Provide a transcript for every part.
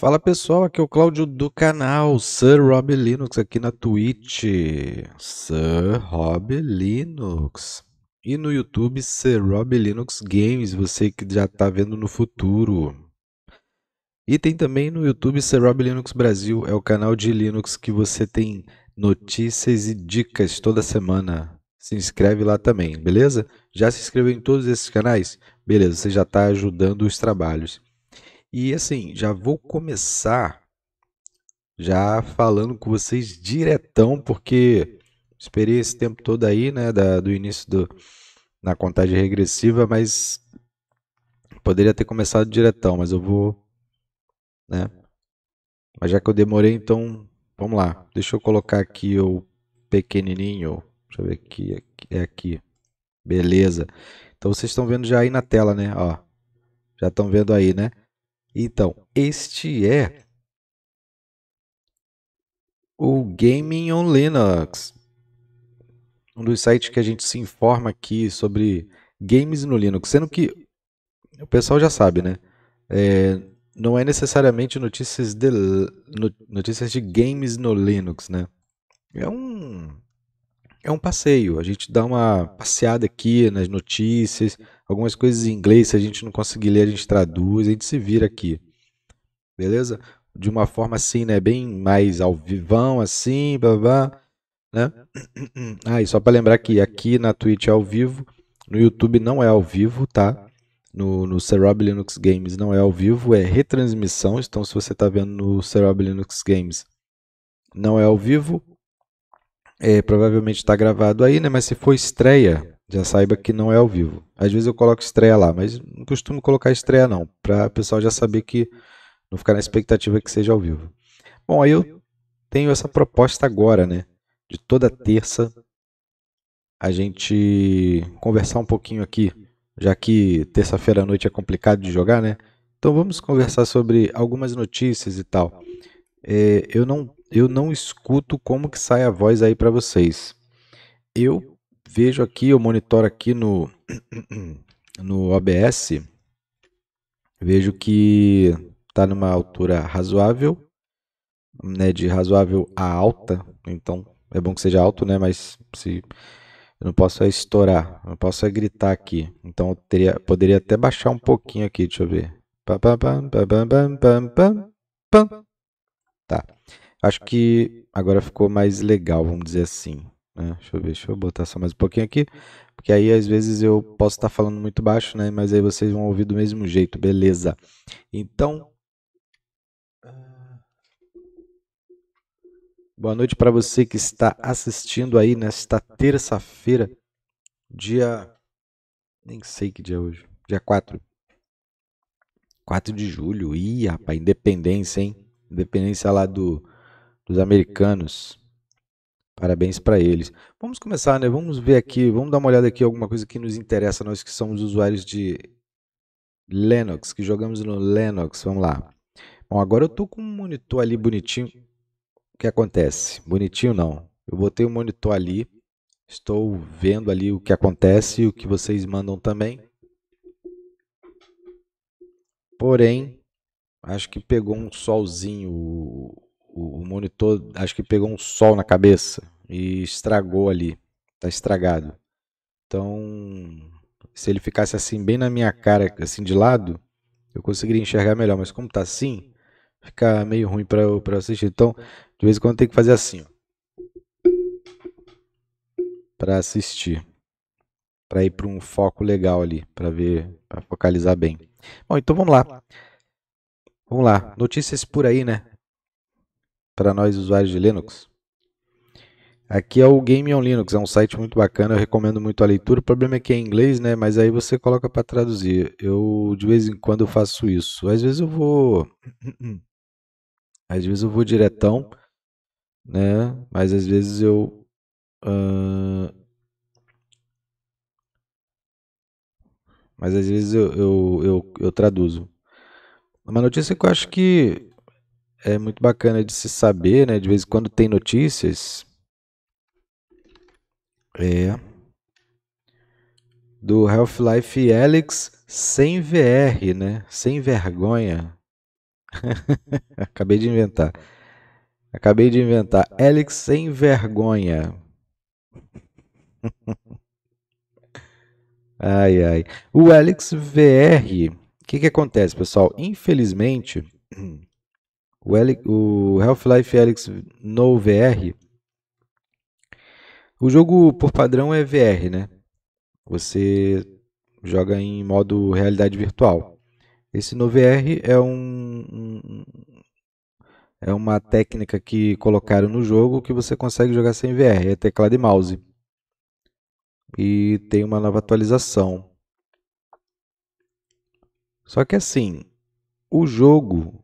Fala pessoal, aqui é o Cláudio do canal Sir Rob Linux aqui na Twitch, Sir Rob Linux. E no YouTube Sir Rob Linux Games, você que já está vendo no futuro. E tem também no YouTube Sir Rob Linux Brasil, é o canal de Linux que você tem notícias e dicas toda semana. Se inscreve lá também, beleza? Já se inscreveu em todos esses canais? Beleza, você já está ajudando os trabalhos. E assim, já vou começar já falando com vocês diretão, porque esperei esse tempo todo aí, né, da, do início do, na contagem regressiva, mas poderia ter começado diretão, mas eu vou, né, mas já que eu demorei, então vamos lá, deixa eu colocar aqui o pequenininho, deixa eu ver aqui, é aqui, beleza, então vocês estão vendo já aí na tela, né, ó, já estão vendo aí, né, então, este é o Gaming on Linux, um dos sites que a gente se informa aqui sobre games no Linux, sendo que o pessoal já sabe, né? É, não é necessariamente notícias de, notícias de games no Linux, né? É um é um passeio. A gente dá uma passeada aqui nas notícias, Algumas coisas em inglês, se a gente não conseguir ler, a gente traduz, a gente se vira aqui. Beleza? De uma forma assim, né? Bem mais ao vivão, assim, blá blá. Né? Uhum. Ah, e só para lembrar que aqui na Twitch é ao vivo, no YouTube não é ao vivo, tá? tá. No, no Serob Linux Games não é ao vivo, é retransmissão. Então, se você está vendo no Serob Linux Games, não é ao vivo. É, provavelmente está gravado aí, né? Mas se for estreia, já saiba que não é ao vivo. Às vezes eu coloco estreia lá, mas não costumo colocar estreia não, para o pessoal já saber que não ficar na expectativa que seja ao vivo. Bom, aí eu tenho essa proposta agora, né? De toda terça a gente conversar um pouquinho aqui, já que terça-feira à noite é complicado de jogar, né? Então vamos conversar sobre algumas notícias e tal. É, eu não eu não escuto como que sai a voz aí para vocês. Eu vejo aqui, eu monitoro aqui no no OBS, vejo que está numa altura razoável, né, de razoável a alta, então é bom que seja alto, né, mas se eu não posso é estourar, não posso é gritar aqui. Então eu teria, poderia até baixar um pouquinho aqui, deixa eu ver. Tá. Acho que agora ficou mais legal, vamos dizer assim. Né? Deixa eu ver, deixa eu botar só mais um pouquinho aqui, porque aí às vezes eu posso estar tá falando muito baixo, né? Mas aí vocês vão ouvir do mesmo jeito, beleza? Então, boa noite para você que está assistindo aí nesta terça-feira, dia nem sei que dia é hoje, dia 4. 4 de julho. Ih, rapaz, independência, hein? Independência lá do dos americanos. Parabéns para eles. Vamos começar, né? Vamos ver aqui, vamos dar uma olhada aqui alguma coisa que nos interessa nós que somos usuários de Linux, que jogamos no Linux. Vamos lá. Bom, agora eu tô com um monitor ali bonitinho. O que acontece? Bonitinho não. Eu botei o um monitor ali. Estou vendo ali o que acontece e o que vocês mandam também. Porém, acho que pegou um solzinho o, o monitor acho que pegou um sol na cabeça e estragou ali. Tá estragado. Então, se ele ficasse assim bem na minha cara, assim de lado, eu conseguiria enxergar melhor. Mas como tá assim, fica meio ruim para eu assistir. Então, de vez em quando tem que fazer assim, para assistir, para ir para um foco legal ali, para ver, para focalizar bem. Bom, então vamos lá. Vamos lá, notícias por aí, né? para nós usuários de Linux. Aqui é o Game on Linux, é um site muito bacana, eu recomendo muito a leitura. O problema é que é em inglês, né? Mas aí você coloca para traduzir. Eu de vez em quando eu faço isso. Às vezes eu vou às vezes eu vou diretão, né? Mas às vezes eu uh... mas às vezes eu, eu, eu, eu traduzo. Uma notícia que eu acho que é muito bacana de se saber, né? De vez em quando tem notícias. É. Do Half-Life Alex sem VR, né? Sem vergonha. Acabei de inventar. Acabei de inventar. Alex sem vergonha. ai, ai. O Alex VR. O que, que acontece, pessoal? Infelizmente, O, o Half-Life Alyx no VR. O jogo por padrão é VR, né? Você joga em modo realidade virtual. Esse no VR é um, um é uma técnica que colocaram no jogo que você consegue jogar sem VR, é teclado e mouse. E tem uma nova atualização. Só que assim, o jogo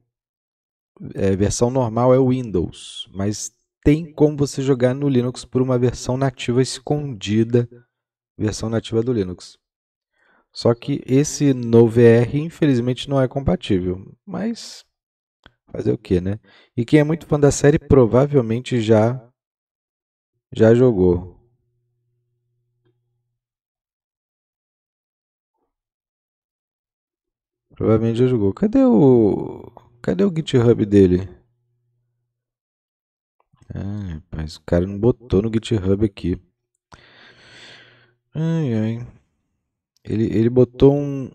é, versão normal é o Windows, mas tem como você jogar no Linux por uma versão nativa escondida, versão nativa do Linux. Só que esse NoVR VR infelizmente não é compatível, mas fazer o que, né? E quem é muito fã da série provavelmente já já jogou. Provavelmente já jogou. Cadê o Cadê o GitHub dele? Ah, rapaz, o cara não botou no GitHub aqui. Ai, ai. Ele, ele botou um...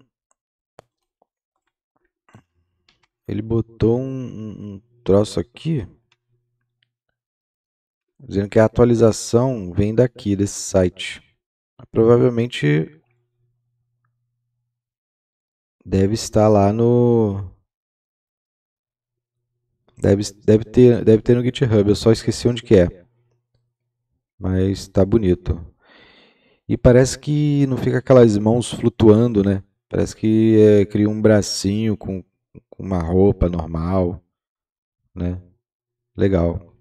Ele botou um, um troço aqui. Dizendo que a atualização vem daqui, desse site. Provavelmente deve estar lá no Deve, deve, ter, deve ter no GitHub, eu só esqueci onde que é. Mas está bonito. E parece que não fica aquelas mãos flutuando, né? Parece que é, cria um bracinho com, com uma roupa normal, né? Legal.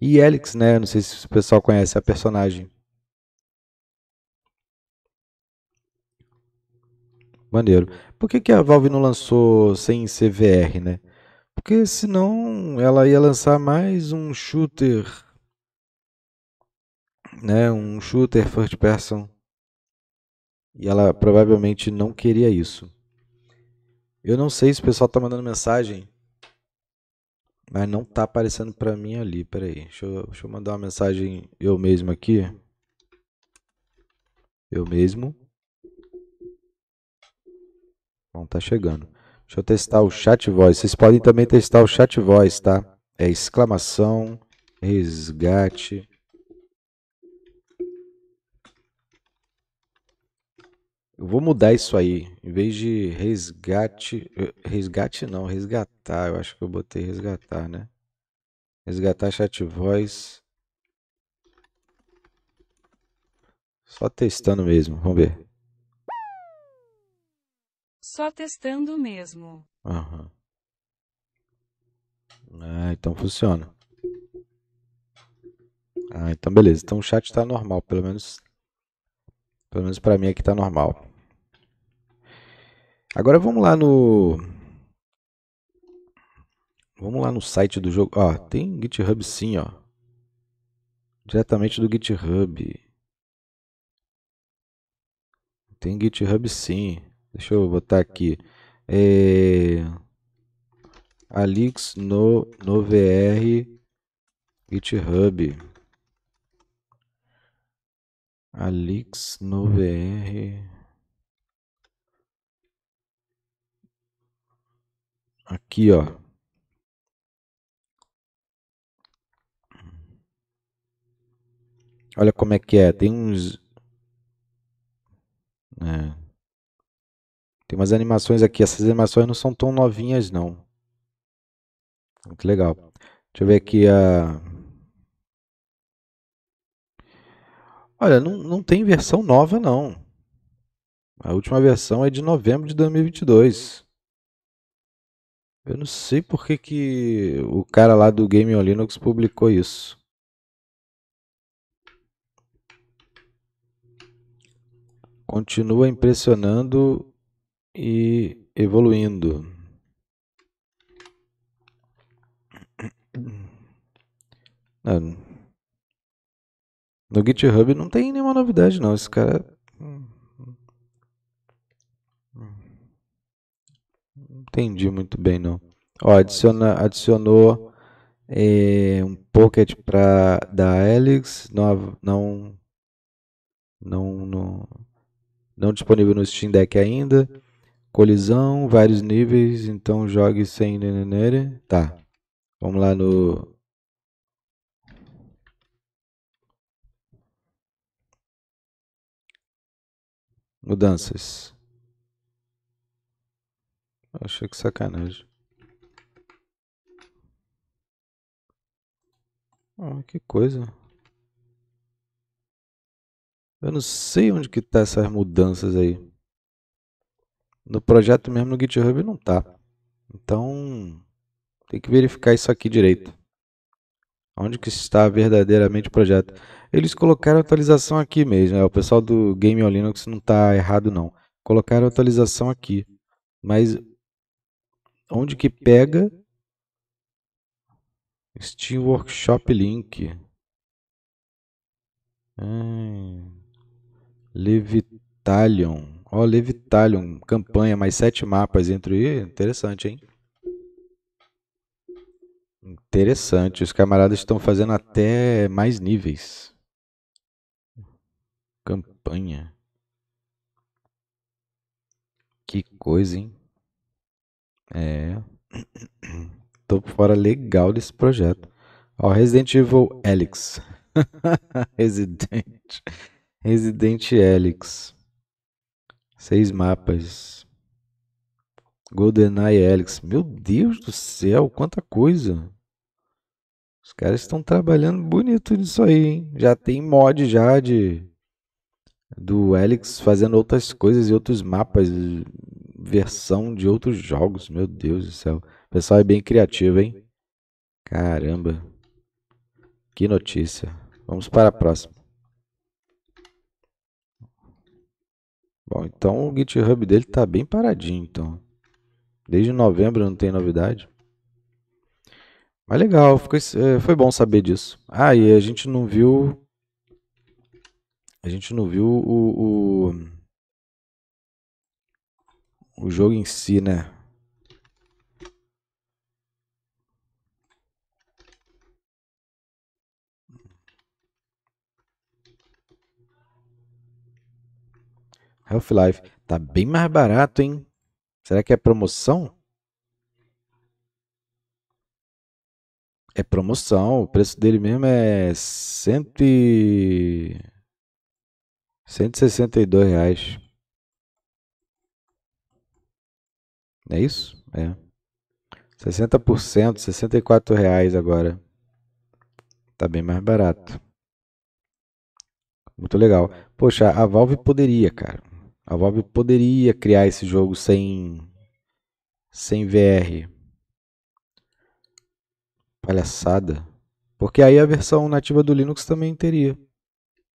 E Elix, né? Não sei se o pessoal conhece a personagem. Maneiro. Por que, que a Valve não lançou sem CVR, né? Porque senão ela ia lançar mais um shooter, né, um shooter first person. E ela provavelmente não queria isso. Eu não sei se o pessoal tá mandando mensagem, mas não tá aparecendo para mim ali. Pera aí, deixa eu, deixa eu mandar uma mensagem eu mesmo aqui. Eu mesmo. Bom, tá chegando. Deixa eu testar o chat voz. Vocês podem também testar o chat voz, tá? É exclamação, resgate. Eu vou mudar isso aí. Em vez de resgate. Eh, resgate não, resgatar. Eu acho que eu botei resgatar, né? Resgatar chat voz. Só testando mesmo. Vamos ver. Só testando mesmo. Aham. Ah, então funciona. Ah, então beleza. Então o chat está normal, pelo menos pelo menos para mim aqui está normal. Agora vamos lá no Vamos lá no site do jogo. Ó, ah, tem GitHub sim, ó. Diretamente do GitHub. Tem GitHub sim. Deixa eu botar aqui. É, Alix no, no VR GitHub. Alix no VR. Aqui, ó. Olha como é que é. Tem uns. É. Tem umas animações aqui. Essas animações não são tão novinhas, não. Muito legal. Deixa eu ver aqui a... Olha, não, não tem versão nova, não. A última versão é de novembro de 2022. Eu não sei por que, que o cara lá do Game on Linux publicou isso. Continua impressionando e evoluindo. Ah, no GitHub não tem nenhuma novidade não, esse cara não entendi muito bem não. Ó, adiciona, adicionou é, um pocket para da Helix, não, não não não não disponível no Steam Deck ainda. Colisão, vários níveis, então jogue sem... Tá. Vamos lá no... Mudanças. Achei que sacanagem. Ah, que coisa. Eu não sei onde que tá essas mudanças aí. No projeto mesmo no GitHub não tá. Então, tem que verificar isso aqui direito. Onde que está verdadeiramente o projeto? Eles colocaram atualização aqui mesmo. É, o pessoal do Game on Linux não está errado não. Colocaram atualização aqui. Mas onde que pega Steam Workshop Link? Hum, Levitalion. Ó, Levitalion, campanha, mais sete mapas entre. Ih, interessante, hein? Interessante. Os camaradas estão fazendo até mais níveis. Campanha. Que coisa, hein? É. Tô fora legal desse projeto. Ó, Resident Evil Alex. Resident. Resident Alex. Seis mapas. GoldenEye Helix. Meu Deus do céu, quanta coisa. Os caras estão trabalhando bonito nisso aí, hein? Já tem mod já de do Helix fazendo outras coisas e outros mapas, versão de outros jogos. Meu Deus do céu. O pessoal é bem criativo, hein? Caramba. Que notícia. Vamos para a próxima. Bom, então o GitHub dele está bem paradinho, então. Desde novembro não tem novidade. Mas legal, ficou, eh, foi bom saber disso. Ah, e a gente não viu... A gente não viu o, o, o jogo em si, né? Half-Life. Tá bem mais barato, hein? Será que é promoção? É promoção. O preço dele mesmo é cento e... 162 reais. É isso? É. 60%, 64 reais agora. Tá bem mais barato. Muito legal. Poxa, a Valve poderia, cara. A Valve poderia criar esse jogo sem sem VR. Palhaçada. Porque aí a versão nativa do Linux também teria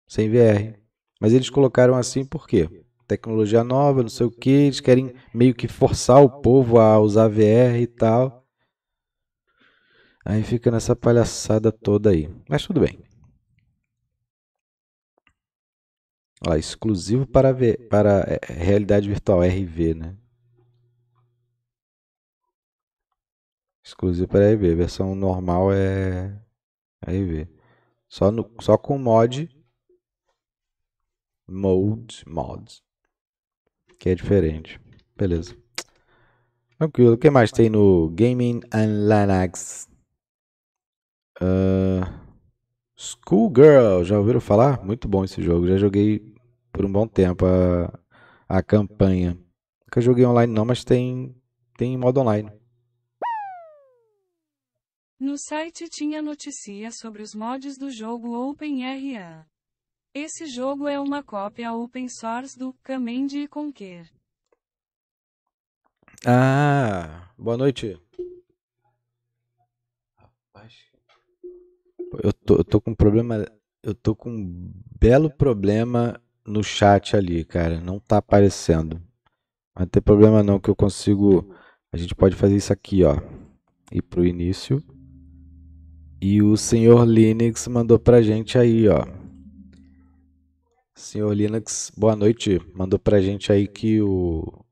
sem VR. Mas eles colocaram assim por quê? Tecnologia nova, não sei o que, eles querem meio que forçar o povo a usar VR e tal. Aí fica nessa palhaçada toda aí. Mas tudo bem. Ó, exclusivo para, ver, para é, é, realidade virtual, RV, né? Exclusivo para RV. A versão normal é RV. Só, no, só com mod. Mode, mods. Que é diferente. Beleza. Tranquilo. O que mais tem no Gaming and Linux? Uh, Schoolgirl, já ouviram falar? Muito bom esse jogo. Já joguei por um bom tempo a, a campanha. Nunca joguei online não, mas tem, tem modo online. No site tinha notícia sobre os mods do jogo OpenRA. Esse jogo é uma cópia open source do Command e Conquer. Ah, boa noite. Rapaz, eu tô, eu tô com um problema, eu tô com um belo problema no chat ali, cara. Não tá aparecendo. Mas não tem problema não, que eu consigo... A gente pode fazer isso aqui, ó. Ir pro início. E o senhor Linux mandou pra gente aí, ó. Senhor Linux, boa noite. Mandou pra gente aí que o...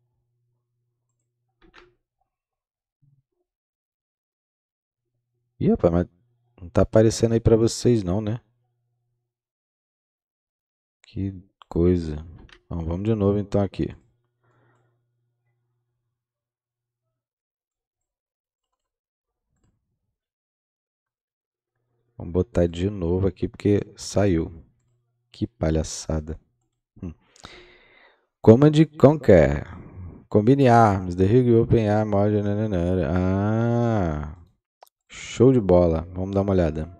Ih, rapaz, mas não tá aparecendo aí pra vocês não, né? Que coisa. Então, vamos de novo então aqui. Vamos botar de novo aqui porque saiu. Que palhaçada. Hum. Command é Conquer. Combine armas. The Rig Open Arm. Ah, show de bola. Vamos dar uma olhada.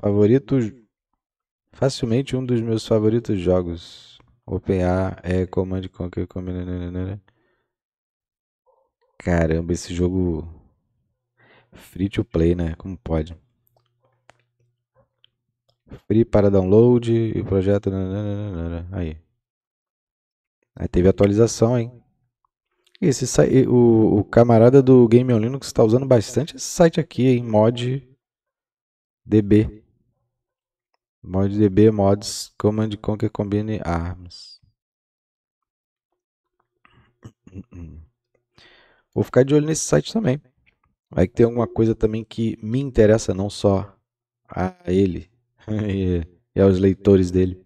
Favoritos. Facilmente um dos meus favoritos jogos. OpenA é Command Conquer. Né, né, né, Caramba, esse jogo. Free to play, né? Como pode? Free para download e o projeto. Aí. Aí teve atualização, hein? Esse o, o camarada do Game on Linux está usando bastante esse site aqui, em Mod DB. ModDB mods command com que combine armas. Vou ficar de olho nesse site também. Vai que tem alguma coisa também que me interessa, não só a ele e, e aos leitores dele.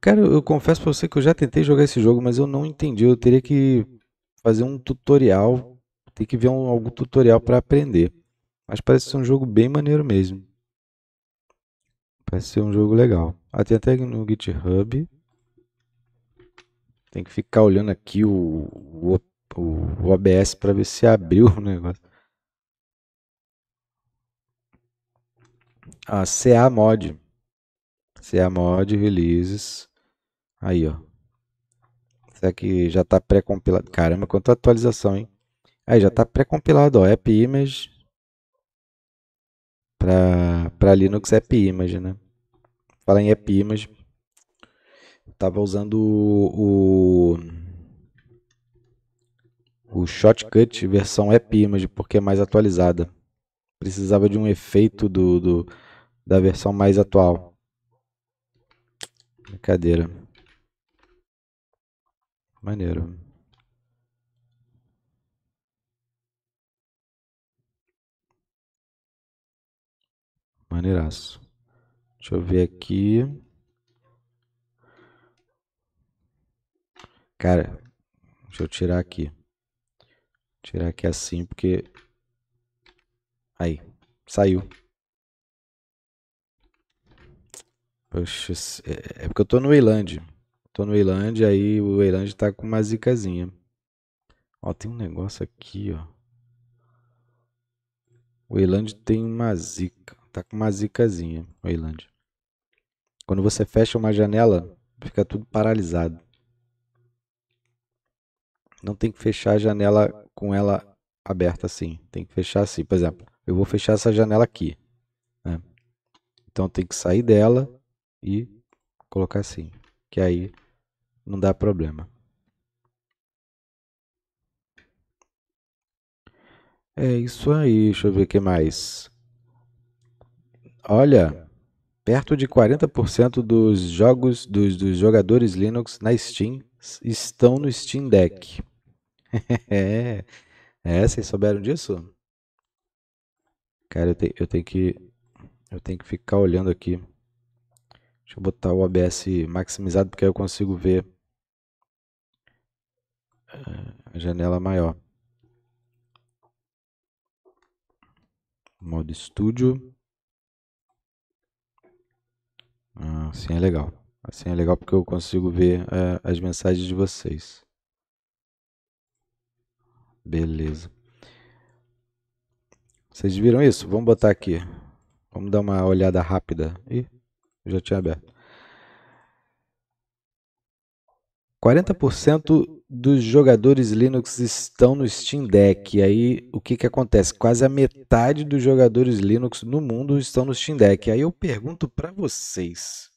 Cara, eu confesso pra você que eu já tentei jogar esse jogo, mas eu não entendi. Eu teria que fazer um tutorial tem que ver um, algum tutorial para aprender. Mas parece ser um jogo bem maneiro mesmo. Parece ser um jogo legal. Ah, tem até no GitHub. Tem que ficar olhando aqui o, o, o OBS para ver se abriu o negócio. Ah, CA Mod. CA Mod Releases. Aí, ó. Será que já está pré-compilado? Caramba, quanta atualização, hein? Aí já está pré-compilado, ó, app image para Linux app image, né? Falar em app image, estava usando o, o, o shortcut versão app image porque é mais atualizada. Precisava de um efeito do, do da versão mais atual. Brincadeira. Maneiro. Maneiraço. Deixa eu ver aqui. Cara, deixa eu tirar aqui. Tirar aqui assim, porque... Aí, saiu. Poxa, é, é porque eu tô no Eiland. Tô no Eiland, aí o Eiland tá com uma zicazinha. Ó, tem um negócio aqui, ó. O Eiland tem uma zica. Tá com uma zicazinha, Wayland. Quando você fecha uma janela, fica tudo paralisado. Não tem que fechar a janela com ela aberta assim. Tem que fechar assim. Por exemplo, eu vou fechar essa janela aqui. Né? Então tem que sair dela e colocar assim. Que aí não dá problema. É isso aí, deixa eu ver o que mais. Olha, perto de 40% dos jogos dos, dos jogadores Linux na Steam estão no Steam Deck. é, é, vocês souberam disso? Cara, eu, te, eu tenho que eu tenho que ficar olhando aqui. Deixa eu botar o OBS maximizado porque aí eu consigo ver ah, a janela maior. Modo estúdio. Ah, assim é legal. Assim é legal porque eu consigo ver é, as mensagens de vocês. Beleza. Vocês viram isso? Vamos botar aqui. Vamos dar uma olhada rápida. Ih, já tinha aberto. 40% dos jogadores Linux estão no Steam Deck. E aí o que, que acontece? Quase a metade dos jogadores Linux no mundo estão no Steam Deck. E aí eu pergunto para vocês: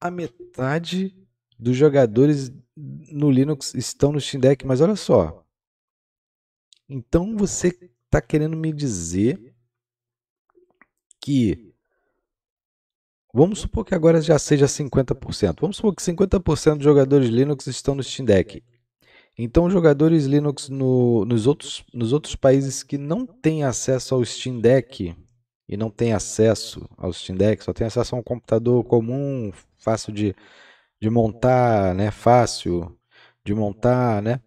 a metade dos jogadores no Linux estão no Steam Deck, mas olha só. Então você está querendo me dizer que Vamos supor que agora já seja 50%. Vamos supor que 50% dos jogadores Linux estão no Steam Deck. Então, os jogadores Linux no, nos, outros, nos outros países que não têm acesso ao Steam Deck e não têm acesso ao Steam Deck, só têm acesso a um computador comum, fácil de, de montar, né? Fácil de montar, né?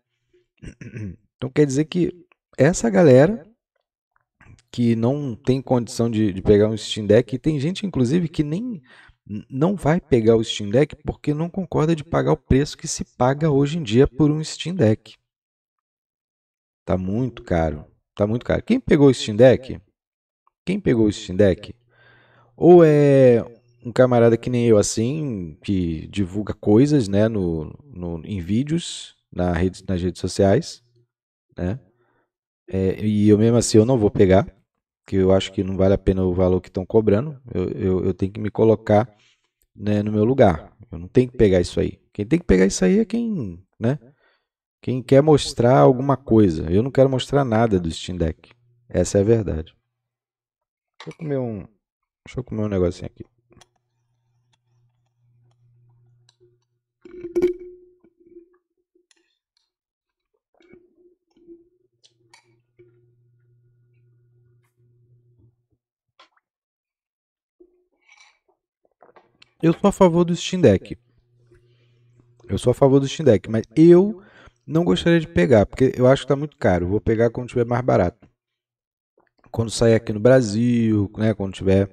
Então, quer dizer que essa galera que não tem condição de, de, pegar um Steam Deck. E tem gente, inclusive, que nem não vai pegar o Steam Deck porque não concorda de pagar o preço que se paga hoje em dia por um Steam Deck. Tá muito caro. Tá muito caro. Quem pegou o Steam Deck? Quem pegou o Steam Deck? Ou é um camarada que nem eu assim, que divulga coisas, né, no, no em vídeos, na rede, nas redes sociais, né? É, e eu mesmo assim eu não vou pegar, que eu acho que não vale a pena o valor que estão cobrando. Eu, eu, eu, tenho que me colocar né, no meu lugar. Eu não tenho que pegar isso aí. Quem tem que pegar isso aí é quem, né? Quem quer mostrar alguma coisa. Eu não quero mostrar nada do Steam Deck. Essa é a verdade. Deixa eu comer um, deixa eu comer um negocinho aqui. Eu sou a favor do Steam Deck. Eu sou a favor do Steam Deck, mas eu não gostaria de pegar, porque eu acho que está muito caro. Vou pegar quando tiver mais barato. Quando sair aqui no Brasil, né, quando tiver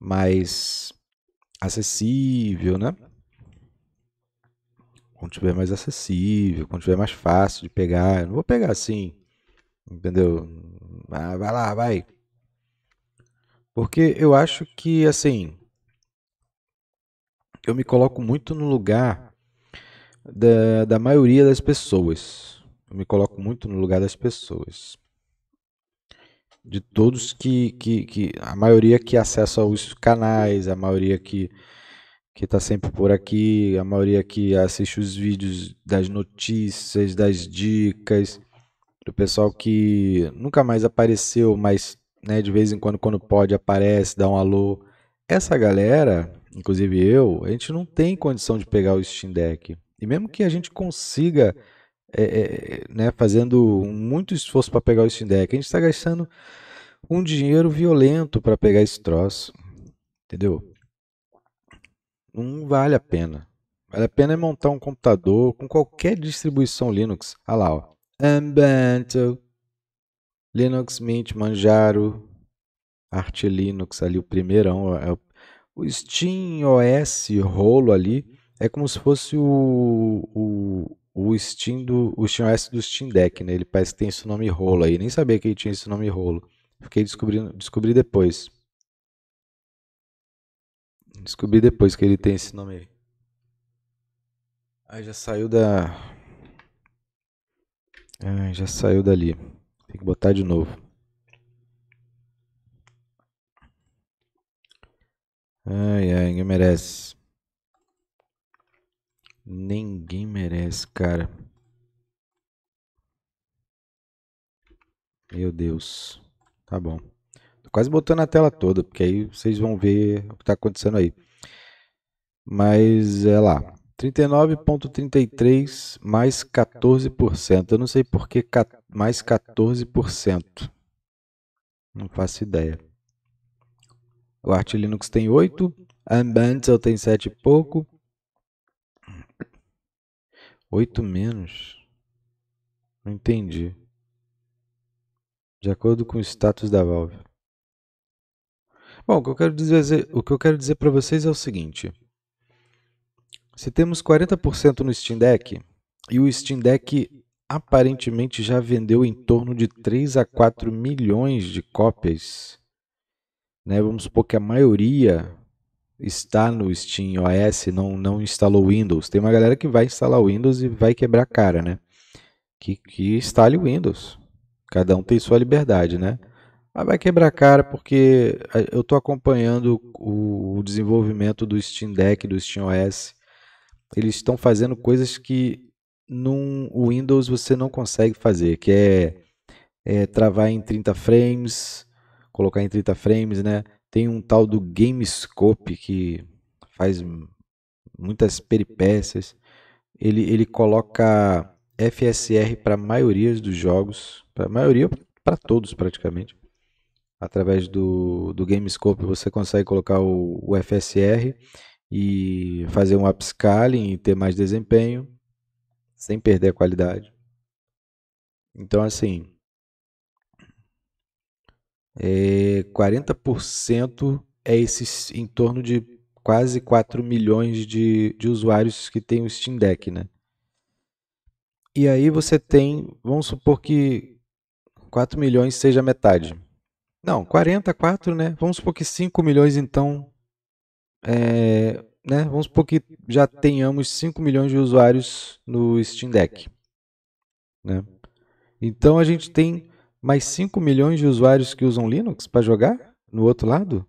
mais acessível, né? Quando tiver mais acessível, quando tiver mais fácil de pegar, eu não vou pegar assim, entendeu? Ah, vai lá, vai. Porque eu acho que assim, eu me coloco muito no lugar da, da maioria das pessoas. Eu me coloco muito no lugar das pessoas. De todos que, que, que a maioria que acessa os canais, a maioria que que está sempre por aqui, a maioria que assiste os vídeos das notícias, das dicas, do pessoal que nunca mais apareceu, mas né, de vez em quando, quando pode, aparece, dá um alô. Essa galera, inclusive eu, a gente não tem condição de pegar o Steam Deck. E mesmo que a gente consiga, é, é, né, fazendo muito esforço para pegar o Steam Deck, a gente está gastando um dinheiro violento para pegar esse troço, entendeu? Não vale a pena. Vale a pena é montar um computador com qualquer distribuição Linux. Olha ah lá, ó. Ubuntu Linux Mint, Manjaro, Arte Linux ali, o primeirão, é o o Steam OS rolo ali é como se fosse o, o, o Steam do o Steam OS do Steam Deck, né? Ele parece que tem esse nome rolo aí. Nem sabia que ele tinha esse nome rolo. Fiquei descobrindo, descobri depois. Descobri depois que ele tem esse nome aí. Aí já saiu da. Ah, já saiu dali. Tem que botar de novo. Ai, ai, ninguém merece. Ninguém merece, cara. Meu Deus. Tá bom. Tô quase botando a tela toda, porque aí vocês vão ver o que tá acontecendo aí. Mas é lá. 39,33 mais 14%. Eu não sei por que mais 14%. Não faço ideia. O Arch Linux tem 8. Ambanzel tem 7 e pouco. 8 menos. Não entendi. De acordo com o status da Valve. Bom, o que eu quero dizer, o que eu quero dizer para vocês é o seguinte. Se temos 40% no Steam Deck, e o Steam Deck aparentemente já vendeu em torno de 3 a 4 milhões de cópias né, vamos supor que a maioria está no Steam OS, não, não instalou Windows. Tem uma galera que vai instalar o Windows e vai quebrar a cara, né? Que, que instale o Windows. Cada um tem sua liberdade, né? Mas vai quebrar a cara porque eu estou acompanhando o, o desenvolvimento do Steam Deck, do Steam OS. Eles estão fazendo coisas que num Windows você não consegue fazer, que é, é travar em 30 frames, colocar em 30 frames, né? Tem um tal do GameScope que faz muitas peripécias. Ele, ele coloca FSR para a maioria dos jogos, para a maioria, para todos praticamente. Através do, do GameScope você consegue colocar o, o FSR e fazer um upscaling e ter mais desempenho sem perder a qualidade. Então, assim, é, 40% é esses em torno de quase 4 milhões de, de usuários que tem o Steam Deck, né? E aí você tem, vamos supor que 4 milhões seja metade. Não, 44, né? Vamos supor que 5 milhões então é, né? Vamos supor que já tenhamos 5 milhões de usuários no Steam Deck, né? Então a gente tem mais 5 milhões de usuários que usam Linux para jogar no outro lado?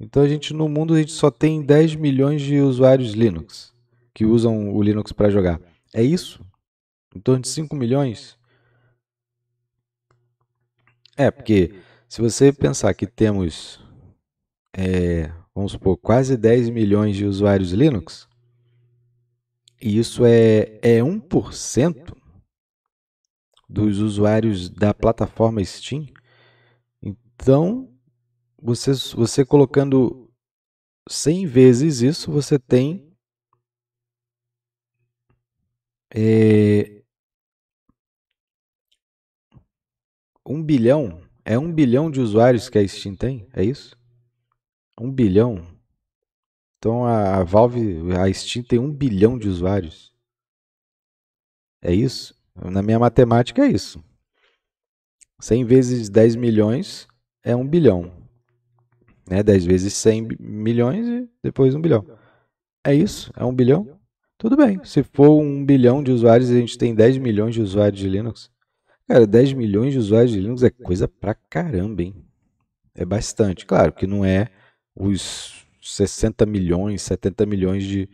Então a gente no mundo a gente só tem 10 milhões de usuários Linux que usam o Linux para jogar. É isso? Em torno de 5 milhões? É, porque se você pensar que temos, é, vamos supor, quase 10 milhões de usuários Linux, e isso é, é 1%, dos usuários da plataforma Steam. Então, você, você colocando 100 vezes isso, você tem é, 1 bilhão. É 1 bilhão de usuários que a Steam tem? É isso? 1 bilhão? Então a Valve, a Steam tem um bilhão de usuários. É isso? Na minha matemática é isso. 100 vezes 10 milhões é 1 bilhão. Né? 10 vezes 100 milhões e depois 1 bilhão. É isso? É 1 bilhão? Tudo bem. Se for 1 bilhão de usuários, a gente tem 10 milhões de usuários de Linux. Cara, 10 milhões de usuários de Linux é coisa pra caramba, hein? É bastante. Claro que não é os 60 milhões, 70 milhões de,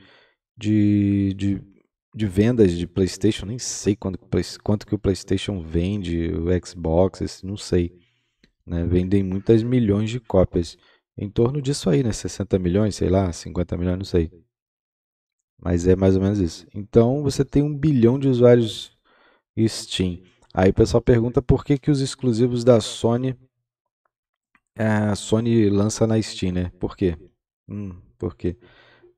de, de de vendas de PlayStation, nem sei quanto, quanto que o PlayStation vende, o Xbox, não sei. Né? Vendem muitas milhões de cópias. Em torno disso aí, né? 60 milhões, sei lá, 50 milhões, não sei. Mas é mais ou menos isso. Então você tem um bilhão de usuários Steam. Aí o pessoal pergunta por que, que os exclusivos da Sony. É, a Sony lança na Steam, né? Por quê? Hum, por quê?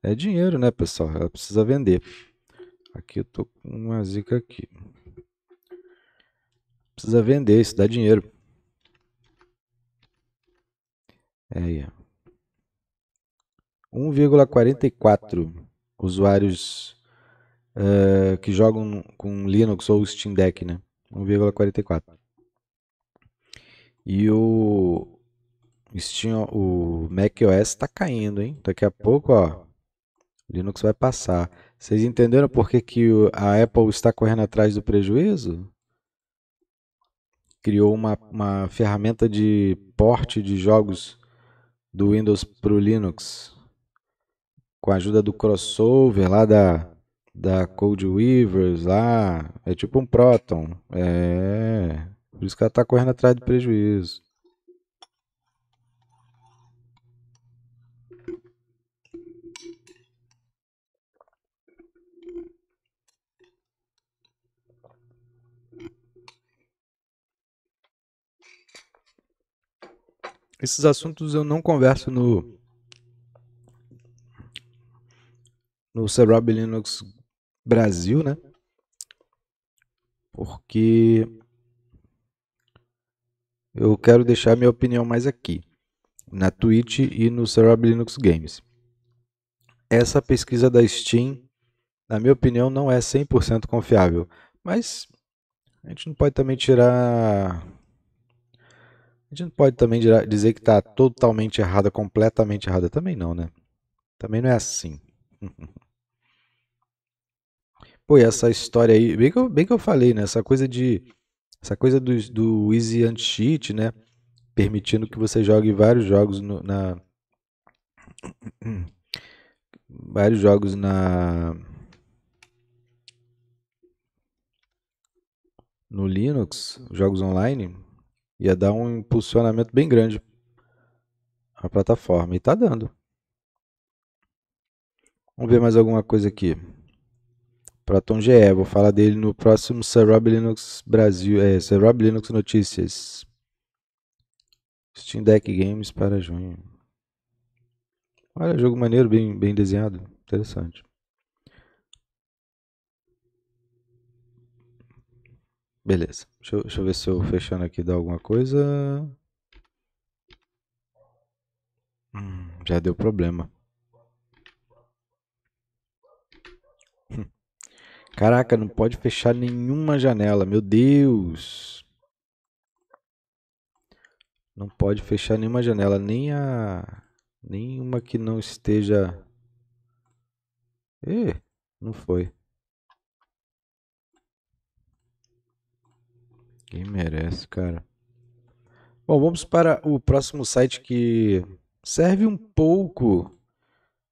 É dinheiro, né, pessoal? Ela precisa vender. Aqui eu tô com uma zica aqui. Precisa vender, isso dá dinheiro. É aí. 1,44 usuários uh, que jogam com Linux ou Steam Deck, né? 1,44. E o Steam, o Mac OS está caindo, hein? Daqui a pouco, ó, Linux vai passar. Vocês entenderam por que, que a Apple está correndo atrás do prejuízo? Criou uma, uma ferramenta de porte de jogos do Windows para o Linux com a ajuda do crossover lá da, da Code Weavers lá. É tipo um Proton. É. Por isso que ela está correndo atrás do prejuízo. Esses assuntos eu não converso no no Cerob Linux Brasil, né? Porque eu quero deixar minha opinião mais aqui, na Twitch e no Cerob Linux Games. Essa pesquisa da Steam, na minha opinião, não é 100% confiável, mas a gente não pode também tirar a gente não pode também dizer que está totalmente errada, completamente errada. Também não, né? Também não é assim. Pô, e essa história aí, bem que eu, bem que eu falei, né? Essa coisa de. Essa coisa do, do Easy Anti-Cheat, né? Permitindo que você jogue vários jogos no, na. Vários jogos na. No Linux, jogos online, ia dar um impulsionamento bem grande à plataforma. E está dando. Vamos ver mais alguma coisa aqui. Proton GE, vou falar dele no próximo Serob Linux Brasil, é, Serob Linux Notícias. Steam Deck Games para junho. Olha, jogo maneiro, bem, bem desenhado, interessante. Beleza. Deixa eu, deixa eu ver se eu fechando aqui dá alguma coisa. Hum, já deu problema. Hum. Caraca, não pode fechar nenhuma janela. Meu Deus. Não pode fechar nenhuma janela, nem a nenhuma que não esteja. Ih, não foi. Quem merece, cara. Bom, vamos para o próximo site que serve um pouco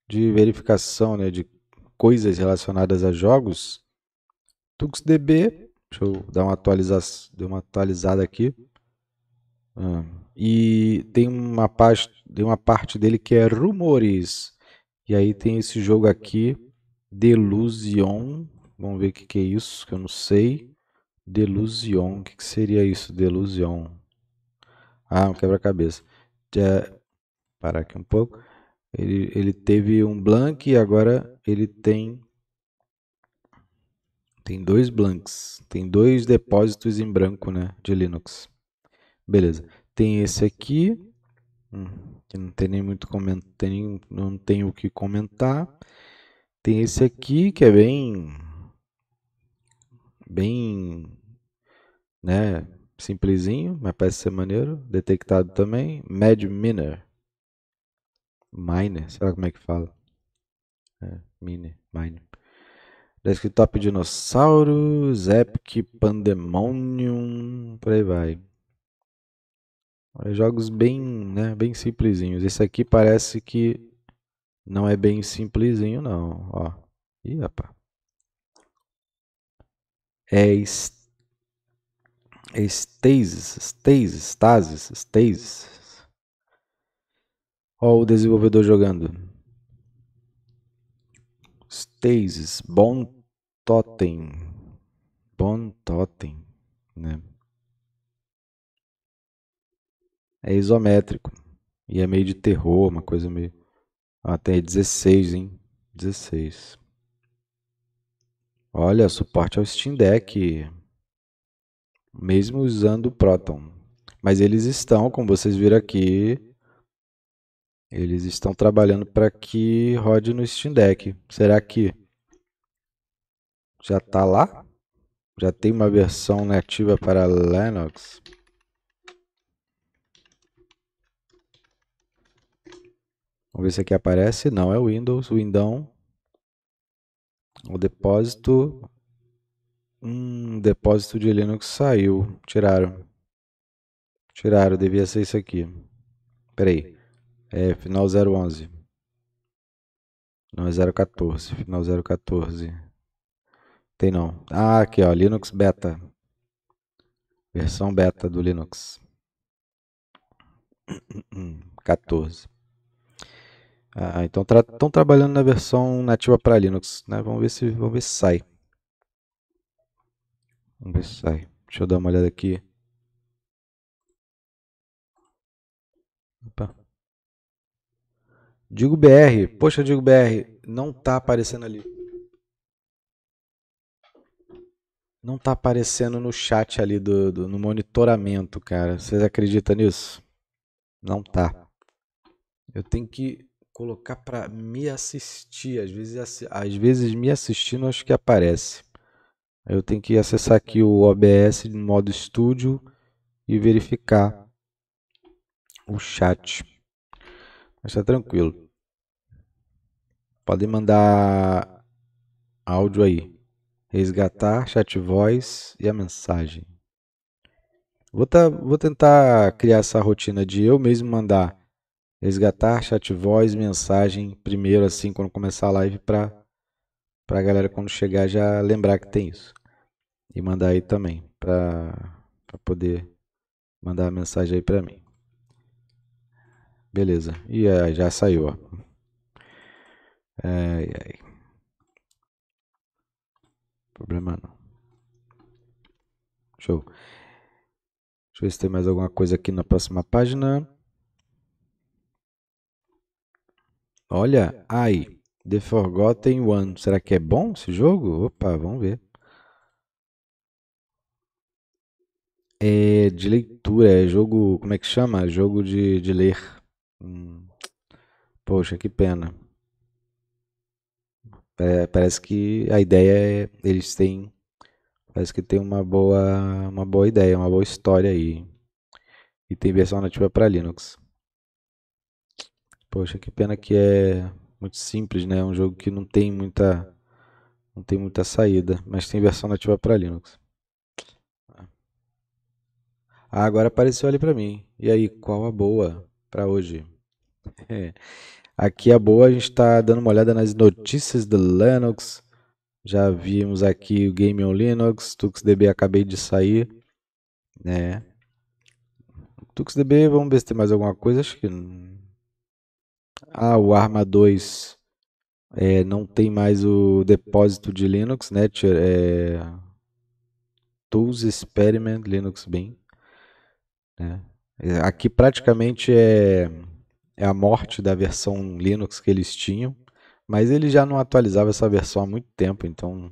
de verificação né, de coisas relacionadas a jogos. TuxDB, deixa eu dar uma, atualização, dar uma atualizada aqui. Ah, e tem uma, parte, tem uma parte dele que é rumores. E aí tem esse jogo aqui, Delusion. Vamos ver o que, que é isso, que eu não sei. Delusion. O que, seria isso? Delusion. Ah, um quebra-cabeça. Já... É, parar aqui um pouco. Ele, ele teve um blank e agora ele tem. Tem dois blanks. Tem dois depósitos em branco né, de Linux. Beleza. Tem esse aqui. Hum, que não tem nem muito comentário. Não tem o que comentar. Tem esse aqui que é bem bem, né, simplesinho, mas parece ser maneiro. Detectado também, Mad Miner. Miner, será como é que fala. É, mine Desktop tá Dinossauros, Epic Pandemonium, por aí vai. Jogos bem, né, bem simplesinhos. Esse aqui parece que não é bem simplesinho não, ó. Ih, rapaz é estasis, estasis, stasis, estasis. Ó o desenvolvedor jogando. Stasis, bom totem. Bom totem, né? É isométrico. E é meio de terror, uma coisa meio... Ah, 16, hein? 16. Olha, suporte ao Steam Deck, mesmo usando o Proton. Mas eles estão, como vocês viram aqui, eles estão trabalhando para que rode no Steam Deck. Será que já está lá? Já tem uma versão nativa para Linux? Vamos ver se aqui aparece. Não, é Windows. Windows. O depósito. Hum, depósito de Linux saiu. Tiraram. Tiraram, devia ser isso aqui. Peraí. É, final 011. Não, é 014. Final 014. Tem não. Ah, aqui ó, Linux Beta. Versão beta do Linux. 14. Ah, então estão tra trabalhando na versão nativa para Linux, né? Vamos ver se vamos ver se sai. Vamos ver se sai. Deixa eu dar uma olhada aqui. Opa. Digo BR, poxa, Digo BR, não tá aparecendo ali. Não tá aparecendo no chat ali do, do no monitoramento, cara. Vocês acreditam nisso? Não tá. Eu tenho que colocar para me assistir. Às vezes, às vezes me assistindo acho que aparece. Eu tenho que acessar aqui o OBS no modo estúdio e verificar o chat. Mas tá tranquilo. Podem mandar áudio aí. Resgatar, chat voz e a mensagem. Vou, tá, vou tentar criar essa rotina de eu mesmo mandar resgatar chat voz, mensagem primeiro, assim, quando começar a live, para a galera, quando chegar, já lembrar que tem isso. E mandar aí também, para poder mandar a mensagem aí para mim. Beleza. E é, já saiu, ó. Ai, ai. Problema não. Show. Deixa eu ver se tem mais alguma coisa aqui na próxima página. Olha, ai, The Forgotten One. Será que é bom esse jogo? Opa, vamos ver. É de leitura, é jogo. Como é que chama? Jogo de, de ler. Hum. Poxa, que pena. É, parece que a ideia é. Eles têm. Parece que tem uma boa, uma boa ideia, uma boa história aí. E tem versão nativa para Linux. Poxa, que pena que é muito simples, né? É um jogo que não tem muita não tem muita saída, mas tem versão nativa para Linux. Ah, agora apareceu ali para mim. E aí, qual a boa para hoje? É. Aqui a boa, a gente está dando uma olhada nas notícias do Linux. Já vimos aqui o Game on Linux, TuxDB acabei de sair, né? TuxDB, vamos ver se tem mais alguma coisa, acho que ah, o Arma 2 é, não tem mais o depósito de Linux, né? É, Tools Experiment Linux Bin. Né? É, aqui praticamente é, é a morte da versão Linux que eles tinham, mas ele já não atualizava essa versão há muito tempo, então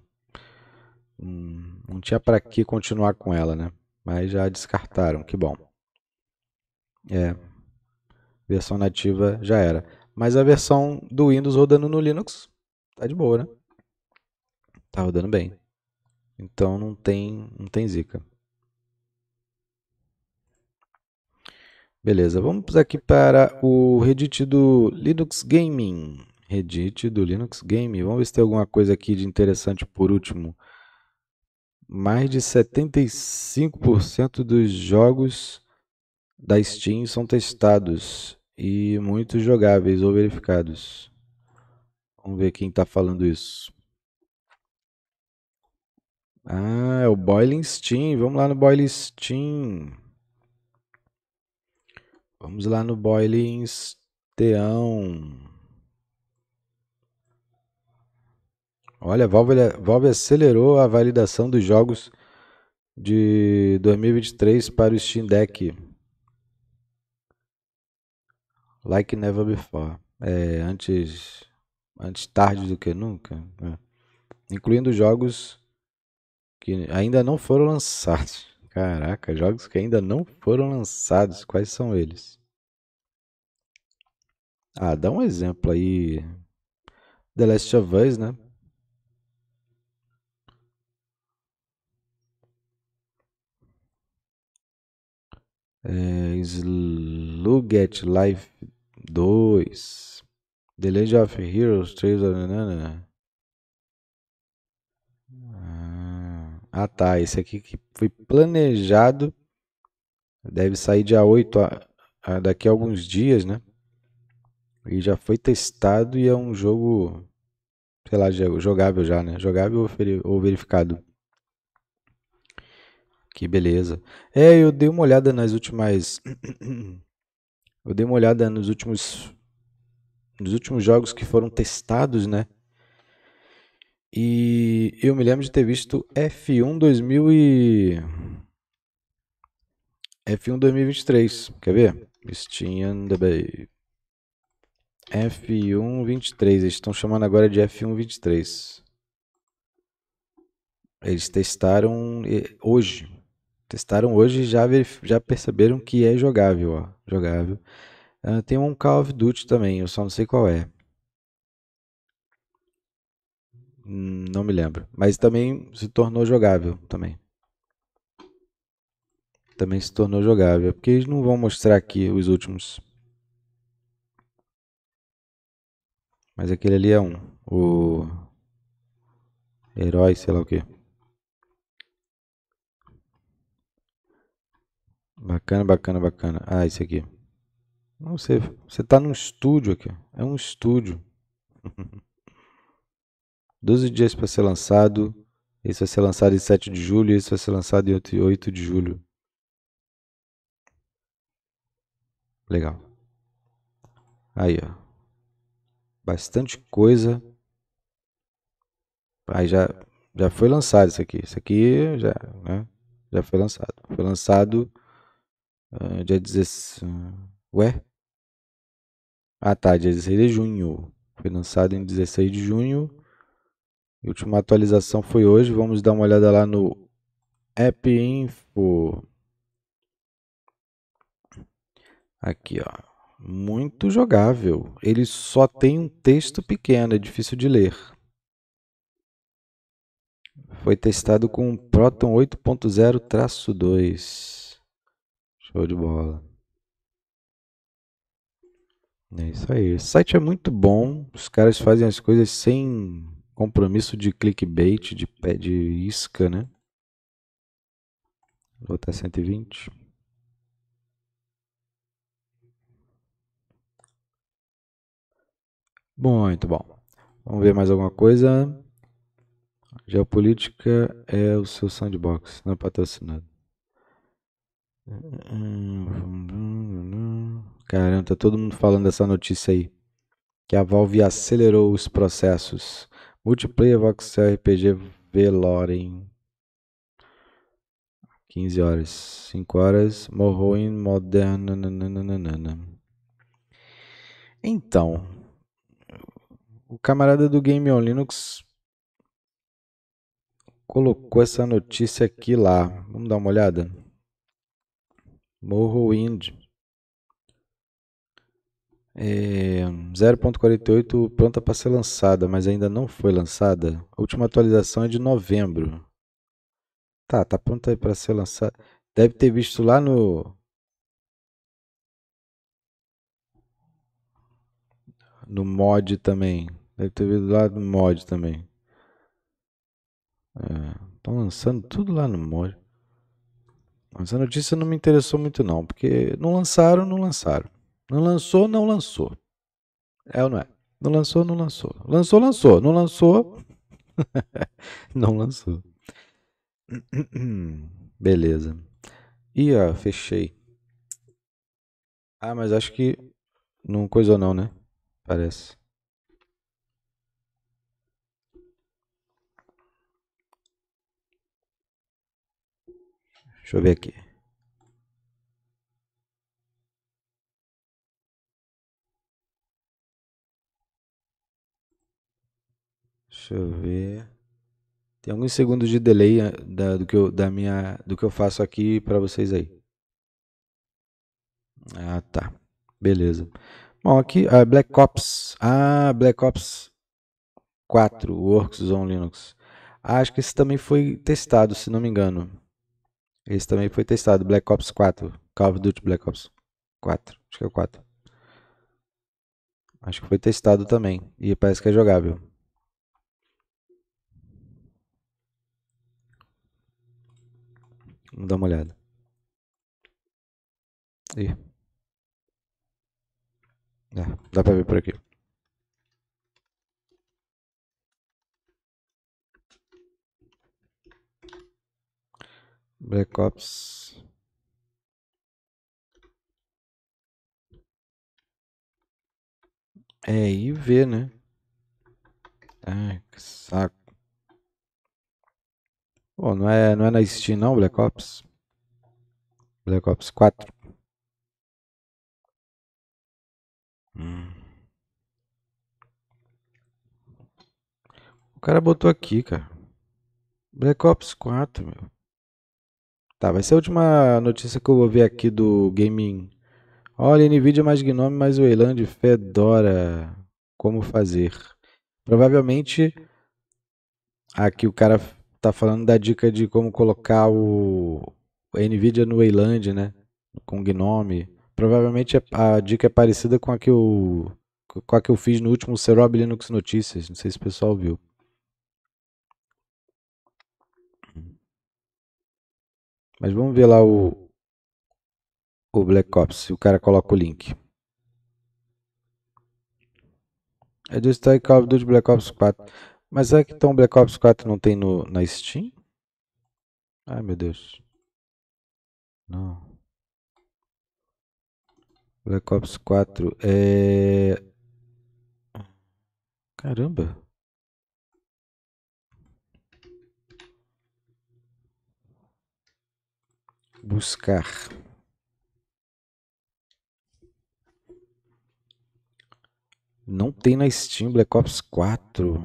hum, não tinha para que continuar com ela, né? Mas já descartaram, que bom. É, Versão nativa já era. Mas a versão do Windows rodando no Linux tá de boa, né? Tá rodando bem. Então não tem, não tem zica. Beleza, vamos aqui para o Reddit do Linux Gaming. Reddit do Linux Gaming. Vamos ver se tem alguma coisa aqui de interessante por último. Mais de 75% dos jogos da Steam são testados e muito jogáveis ou verificados. Vamos ver quem está falando isso. Ah, é o Boiling Steam. Vamos lá no Boiling Steam. Vamos lá no Boiling Steam. Olha, a Valve, é, Valve acelerou a validação dos jogos de 2023 para o Steam Deck. Like Never Before. É, antes, antes tarde do que nunca. Né? Incluindo jogos que ainda não foram lançados. Caraca, jogos que ainda não foram lançados. Quais são eles? Ah, dá um exemplo aí. The Last of Us, né? É, Life 2. The Legend of Heroes 3. Né, né, né, ah, ah, tá. Esse aqui que foi planejado. Deve sair dia 8, a, a, daqui a alguns dias, né? E já foi testado e é um jogo, sei lá, jogável já, né? Jogável ou verificado. Que beleza. É, eu dei uma olhada nas últimas Eu dei uma olhada nos últimos nos últimos jogos que foram testados, né? E eu me lembro de ter visto F1 2000 e F1 2023, quer ver? Steam Debate. F1 23, eles estão chamando agora de F1 23. Eles testaram eh, hoje, Testaram hoje e já, já perceberam que é jogável, ó. Jogável. Uh, tem um Call of Duty também, eu só não sei qual é. Hum, não me lembro. Mas também se tornou jogável também. Também se tornou jogável. Porque eles não vão mostrar aqui os últimos. Mas aquele ali é um. O. Herói, sei lá o que. Bacana, bacana, bacana. Ah, esse aqui. Não, sei você tá num estúdio aqui. É um estúdio. 12 dias para ser lançado. Esse vai ser lançado em 7 de julho esse vai ser lançado em 8 de julho. Legal. Aí, ó. Bastante coisa. Aí já, já foi lançado isso aqui. Isso aqui já, né? já foi lançado. Foi lançado ah, dia 16. Ué? Ah tá, dia 16 de junho. Foi lançado em 16 de junho. A última atualização foi hoje. Vamos dar uma olhada lá no App Info. Aqui, ó. Muito jogável. Ele só tem um texto pequeno, é difícil de ler. Foi testado com Proton 8.0-2. Show de bola. É isso aí. O site é muito bom. Os caras fazem as coisas sem compromisso de clickbait, de, de isca, né? Vou botar 120. Muito bom. Vamos ver mais alguma coisa. Geopolítica é o seu sandbox, não é patrocinado. Caramba, tá todo mundo falando dessa notícia aí. Que a Valve acelerou os processos. Multiplayer Voxel RPG Veloren. 15 horas. 5 horas. Morrou em Modern. Então. O camarada do Game on Linux colocou essa notícia aqui lá. Vamos dar uma olhada? Morrowind. É, 0.48 pronta para ser lançada, mas ainda não foi lançada. A última atualização é de novembro. Tá, tá pronta para ser lançada. Deve ter visto lá no no mod também. Deve ter visto lá no mod também. Estão é, lançando tudo lá no mod. Mas a notícia não me interessou muito não, porque não lançaram, não lançaram. Não lançou, não lançou. É ou não é? Não lançou, não lançou. Lançou, lançou. Não lançou, não lançou. Beleza. E ó, fechei. Ah, mas acho que não coisou não, né? Parece. Deixa eu ver aqui. Deixa eu ver. Tem alguns segundos de delay ah, da, do, que eu, da minha, do que eu faço aqui para vocês aí. Ah, tá. Beleza. Bom, aqui, ah, Black Ops. Ah, Black Ops 4, Works on Linux. Ah, acho que esse também foi testado, se não me engano. Esse também foi testado, Black Ops 4, Call of Duty Black Ops 4, acho que é o 4. Acho que foi testado também e parece que é jogável. Vamos dar uma olhada. Ih. É, dá pra ver por aqui. Black Ops. É e IV, né? Ah, que saco. Pô, não é, não é na Steam não, Black Ops? Black Ops 4. Hum. O cara botou aqui, cara. Black Ops 4, meu. Tá, vai ser a última notícia que eu vou ver aqui do Gaming. Olha, NVIDIA é mais Gnome mais Wayland Fedora. Como fazer? Provavelmente, aqui o cara tá falando da dica de como colocar o NVIDIA no Wayland, né? Com Gnome. Provavelmente a dica é parecida com a que eu, com a que eu fiz no último Serob Linux Notícias. Não sei se o pessoal viu. Mas vamos ver lá o, o Black Ops, se o cara coloca o link. É do Style Call of Duty Black Ops 4. Mas é que então o Black Ops 4 não tem no, na Steam? Ai meu Deus. Não. Black Ops 4 é. Caramba! buscar. Não tem na Steam Black Ops 4.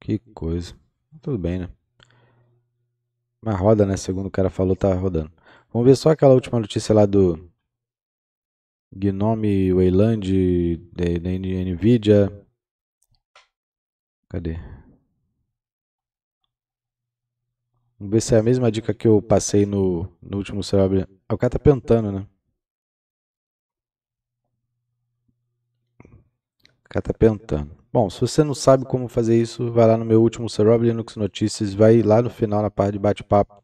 Que coisa. Tudo bem, né? Mas roda, né? Segundo o cara falou, tá rodando. Vamos ver só aquela última notícia lá do Gnome Wayland da, da Nvidia. Cadê? Vamos ver se é a mesma dica que eu passei no, no último sobre. Ah, o cara tá pentando, né? O cara tá pentando. Bom, se você não sabe como fazer isso, vai lá no meu último Serob Linux Notícias, vai lá no final na parte de bate-papo.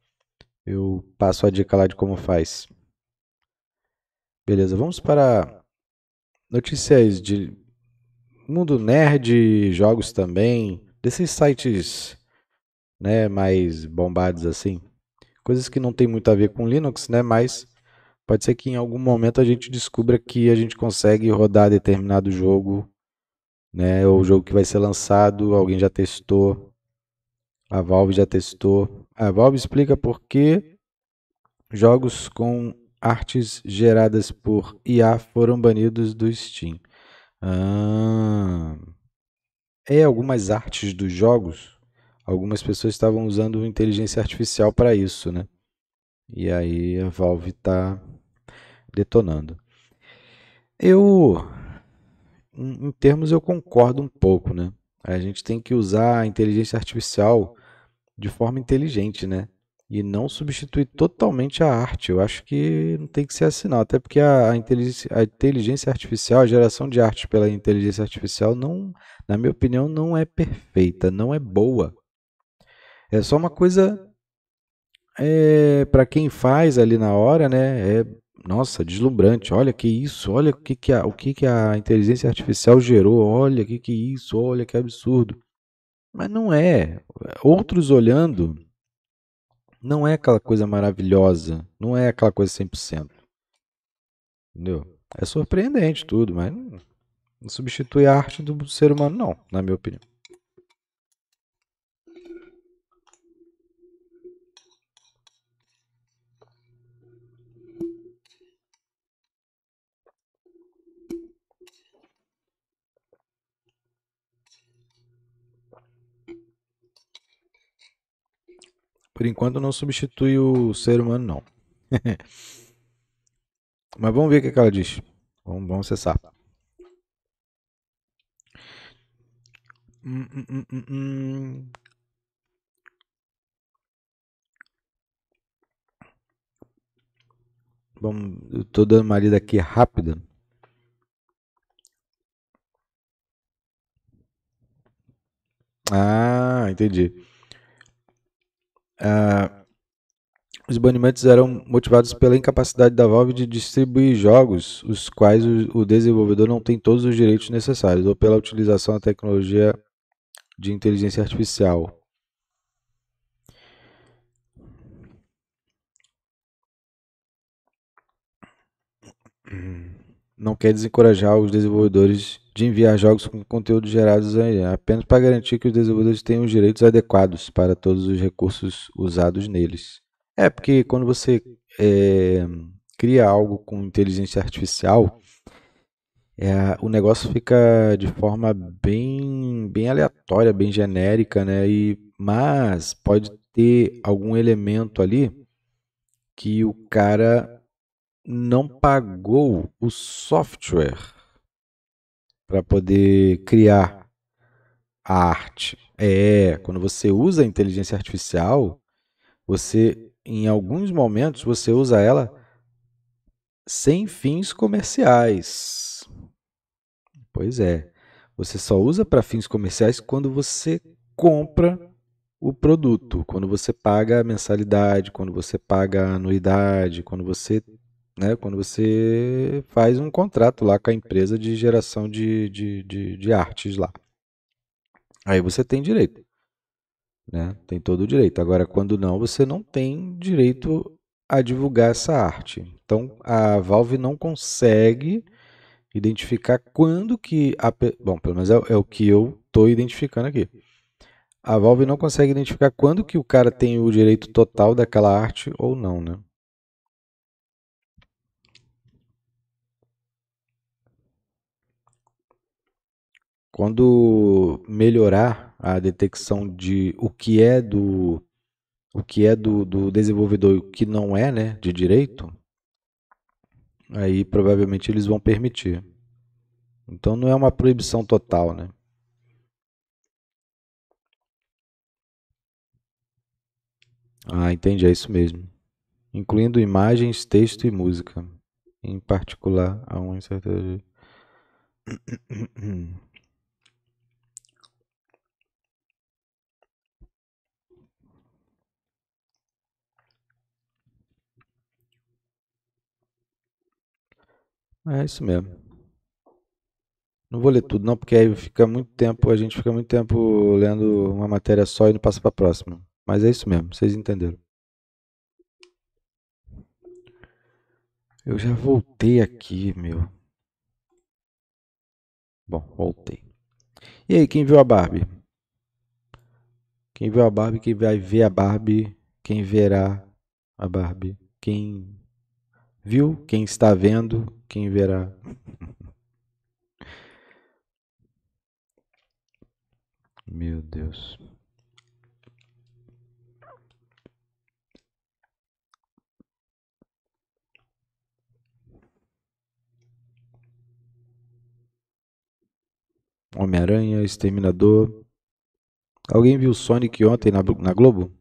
Eu passo a dica lá de como faz. Beleza, vamos para notícias de mundo nerd, jogos também, desses sites né, mais bombados assim. Coisas que não tem muito a ver com Linux, né, mas pode ser que em algum momento a gente descubra que a gente consegue rodar determinado jogo, né, ou jogo que vai ser lançado, alguém já testou, a Valve já testou. A Valve explica por que jogos com artes geradas por IA foram banidos do Steam. Ah, é algumas artes dos jogos algumas pessoas estavam usando inteligência artificial para isso, né? E aí a Valve está detonando. Eu, em, termos, eu concordo um pouco, né? A gente tem que usar a inteligência artificial de forma inteligente, né? E não substituir totalmente a arte. Eu acho que não tem que ser assim, não. Até porque a, a, inteligência, a inteligência artificial, a geração de arte pela inteligência artificial, não, na minha opinião, não é perfeita, não é boa. É só uma coisa é, para quem faz ali na hora, né? É, nossa, deslumbrante. Olha que isso, olha o que, que, a, o que, que a inteligência artificial gerou, olha que, que isso, olha que absurdo. Mas não é. Outros olhando, não é aquela coisa maravilhosa, não é aquela coisa 100%. Entendeu? É surpreendente tudo, mas não, não substitui a arte do ser humano, não, na minha opinião. Por enquanto não substitui o ser humano, não. Mas vamos ver o que é ela diz. Vamos, vamos acessar. Hum, hum, hum, hum eu tô dando uma lida aqui rápida. Ah, entendi. Ah, os banimentos eram motivados pela incapacidade da Valve de distribuir jogos, os quais o, o desenvolvedor não tem todos os direitos necessários, ou pela utilização da tecnologia de inteligência artificial. Não quer desencorajar os desenvolvedores de enviar jogos com conteúdo gerados né? apenas para garantir que os desenvolvedores tenham os direitos adequados para todos os recursos usados neles. É, porque quando você é, cria algo com inteligência artificial, é, o negócio fica de forma bem, bem aleatória, bem genérica, né? E, mas pode ter algum elemento ali que o cara não pagou o software para poder criar a arte. É, quando você usa a inteligência artificial, você em alguns momentos você usa ela sem fins comerciais. Pois é. Você só usa para fins comerciais quando você compra o produto, quando você paga a mensalidade, quando você paga a anuidade, quando você né? Quando você faz um contrato lá com a empresa de geração de, de, de, de artes lá. Aí você tem direito. Né? Tem todo o direito. Agora, quando não, você não tem direito a divulgar essa arte. Então, a Valve não consegue identificar quando que a, bom, pelo menos é, é o que eu estou identificando aqui. A Valve não consegue identificar quando que o cara tem o direito total daquela arte ou não, né? quando melhorar a detecção de o que é do o que é do, do desenvolvedor e o que não é, né, de direito, aí provavelmente eles vão permitir. Então não é uma proibição total, né? Ah, entendi, é isso mesmo. Incluindo imagens, texto e música. Em particular, há uma incerteza. É isso mesmo. Não vou ler tudo não, porque aí fica muito tempo, a gente fica muito tempo lendo uma matéria só e não passa para a próxima. Mas é isso mesmo, vocês entenderam. Eu já voltei aqui, meu. Bom, voltei. E aí, quem viu a Barbie? Quem viu a Barbie, quem vai ver a Barbie, quem verá a Barbie, quem viu, quem está vendo, quem verá. Meu Deus. Homem-Aranha, Exterminador. Alguém viu Sonic ontem na, na Globo?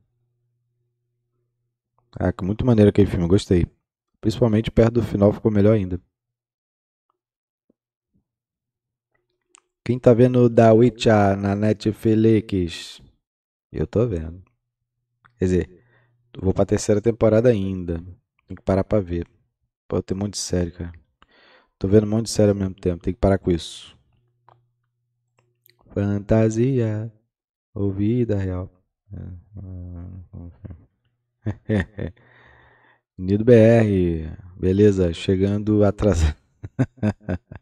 Ah, muito maneiro aquele filme, gostei. Principalmente perto do final ficou melhor ainda. Quem tá vendo da Witcher na Netflix? Eu tô vendo. Quer dizer, vou pra terceira temporada ainda. Tem que parar pra ver. Pô, tem um monte de série, cara. Tô vendo um monte de série ao mesmo tempo. Tem que parar com isso. Fantasia ou vida real. Nido BR, beleza, chegando atrasado.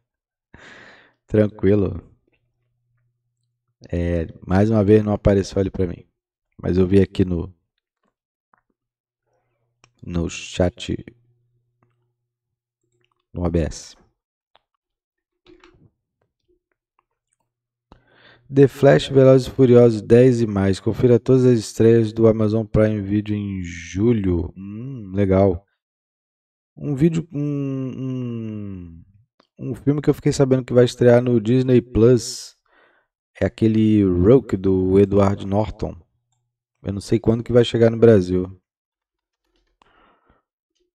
Tranquilo. É, mais uma vez não apareceu ali para mim. Mas eu vi aqui no no chat no ABS. The Flash, Velozes e Furiosos 10 e mais. Confira todas as estreias do Amazon Prime Video em julho. Hum, legal. Um vídeo, um, um, um filme que eu fiquei sabendo que vai estrear no Disney Plus é aquele Rogue do Edward Norton. Eu não sei quando que vai chegar no Brasil.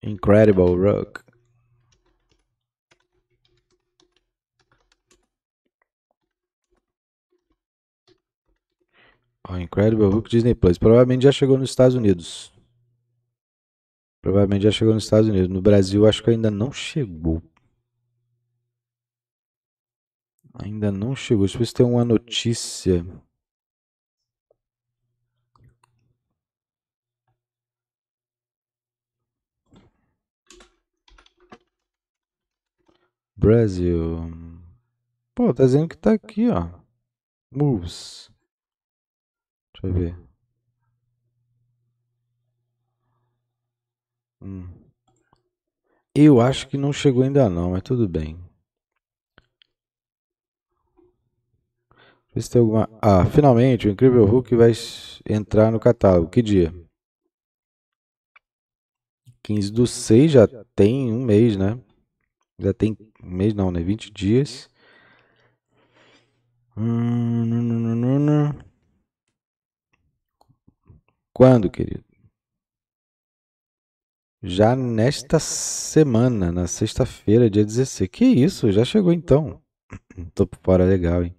Incredible Rogue. Oh, Incredible Hulk Disney Plus. Provavelmente já chegou nos Estados Unidos. Provavelmente já chegou nos Estados Unidos. No Brasil, acho que ainda não chegou. Ainda não chegou. Deixa eu ver se tem uma notícia. Brasil. Pô, tá dizendo que tá aqui, ó. Moves. Deixa eu ver. Hum. Eu acho que não chegou ainda não, mas tudo bem. Deixa eu ver se tem alguma. Ah, finalmente o Incrível Hulk vai entrar no catálogo. Que dia? 15 do 6 já tem um mês, né? Já tem um mês não, né? 20 dias. Quando, querido? Já nesta semana, na sexta-feira, dia 16. Que isso? Já chegou então. Tô por fora legal, hein?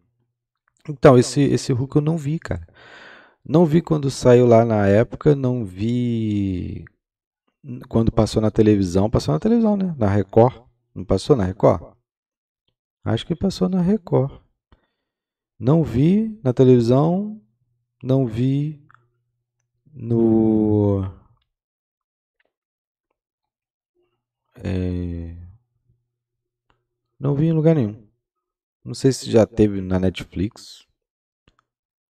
Então, esse, então. esse Hulk eu não vi, cara. Não vi quando saiu lá na época, não vi quando passou na televisão. Passou na televisão, né? Na Record. Não passou na Record? Acho que passou na Record. Não vi na televisão, não vi no. É, não vi em lugar nenhum. Não sei se já é. teve na Netflix.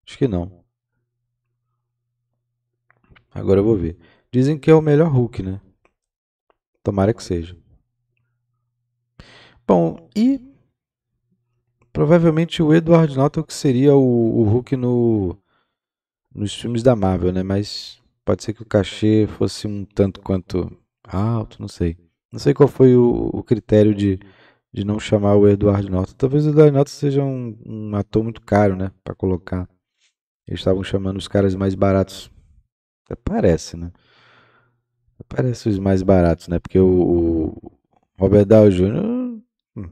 Acho que não. Agora eu vou ver. Dizem que é o melhor Hulk, né? Tomara que seja. Bom, e provavelmente o Edward Norton que seria o, o Hulk no, nos filmes da Marvel, né? Mas pode ser que o cachê fosse um tanto quanto alto, não sei. Não sei qual foi o, o critério de de não chamar o Eduardo Nauta. Talvez o Eduardo Nauta seja um, um ator muito caro, né? Para colocar. Eles estavam chamando os caras mais baratos. Até parece, né? Até parece os mais baratos, né? Porque o, o Robert Downey Jr. Hum,